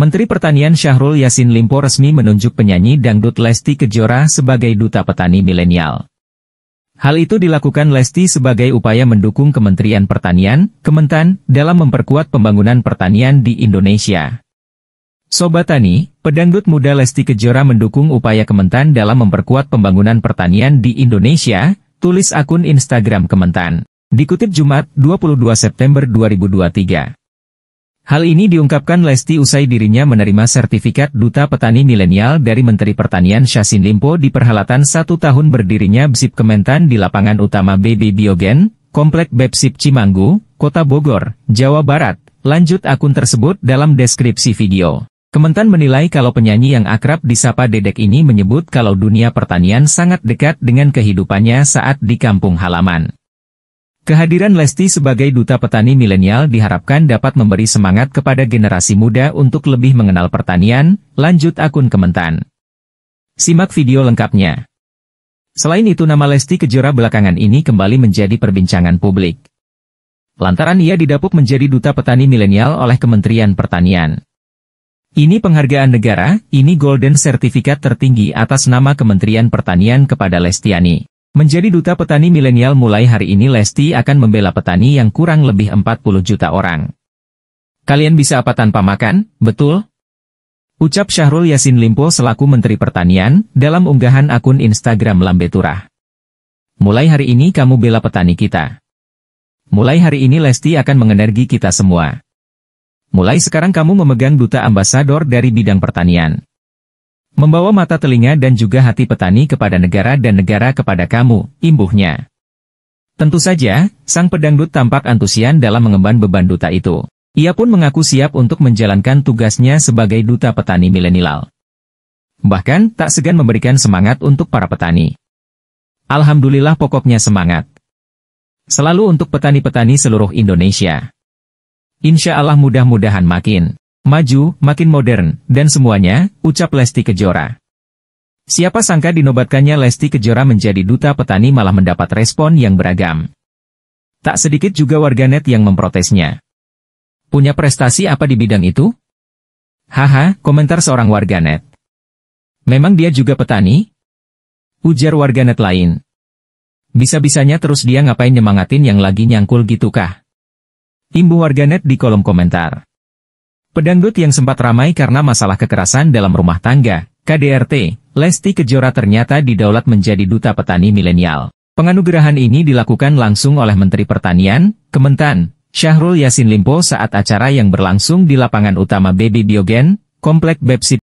Menteri Pertanian Syahrul Yasin Limpo resmi menunjuk penyanyi dangdut Lesti Kejora sebagai Duta Petani Milenial. Hal itu dilakukan Lesti sebagai upaya mendukung Kementerian Pertanian, Kementan, dalam memperkuat pembangunan pertanian di Indonesia. Sobat Tani, pedangdut muda Lesti Kejora mendukung upaya Kementan dalam memperkuat pembangunan pertanian di Indonesia, tulis akun Instagram Kementan. Dikutip Jumat, 22 September 2023. Hal ini diungkapkan Lesti usai dirinya menerima sertifikat Duta Petani Milenial dari Menteri Pertanian Syasin Limpo di perhelatan satu tahun berdirinya BSIP Kementan di lapangan utama BB Biogen, Komplek Bepsip Cimanggu, Kota Bogor, Jawa Barat. Lanjut akun tersebut dalam deskripsi video. Kementan menilai kalau penyanyi yang akrab disapa Dedek ini menyebut kalau dunia pertanian sangat dekat dengan kehidupannya saat di kampung halaman. Kehadiran Lesti sebagai duta petani milenial diharapkan dapat memberi semangat kepada generasi muda untuk lebih mengenal pertanian, lanjut akun Kementan. Simak video lengkapnya. Selain itu nama Lesti Kejora belakangan ini kembali menjadi perbincangan publik. Lantaran ia didapuk menjadi duta petani milenial oleh Kementerian Pertanian. Ini penghargaan negara, ini golden sertifikat tertinggi atas nama Kementerian Pertanian kepada Lestiani. Menjadi duta petani milenial mulai hari ini Lesti akan membela petani yang kurang lebih 40 juta orang. Kalian bisa apa tanpa makan, betul? Ucap Syahrul Yasin Limpo selaku Menteri Pertanian dalam unggahan akun Instagram Lambeturah. Mulai hari ini kamu bela petani kita. Mulai hari ini Lesti akan mengenergi kita semua. Mulai sekarang kamu memegang duta ambasador dari bidang pertanian membawa mata telinga dan juga hati petani kepada negara dan negara kepada kamu, imbuhnya. Tentu saja, sang pedangdut tampak antusian dalam mengemban beban duta itu. Ia pun mengaku siap untuk menjalankan tugasnya sebagai duta petani milenial. Bahkan, tak segan memberikan semangat untuk para petani. Alhamdulillah pokoknya semangat. Selalu untuk petani-petani seluruh Indonesia. Insya Allah mudah-mudahan makin maju, makin modern, dan semuanya, ucap Lesti Kejora. Siapa sangka dinobatkannya Lesti Kejora menjadi duta petani malah mendapat respon yang beragam. Tak sedikit juga warganet yang memprotesnya. Punya prestasi apa di bidang itu? Haha, komentar seorang warganet. Memang dia juga petani? Ujar warganet lain. Bisa-bisanya terus dia ngapain nyemangatin yang lagi nyangkul gitu kah? Imbu warganet di kolom komentar. Pedangdut yang sempat ramai karena masalah kekerasan dalam rumah tangga, KDRT, Lesti Kejora ternyata didaulat menjadi duta petani milenial. Penganugerahan ini dilakukan langsung oleh Menteri Pertanian, Kementan, Syahrul Yasin Limpo saat acara yang berlangsung di lapangan utama BB Biogen, Komplek Bepsi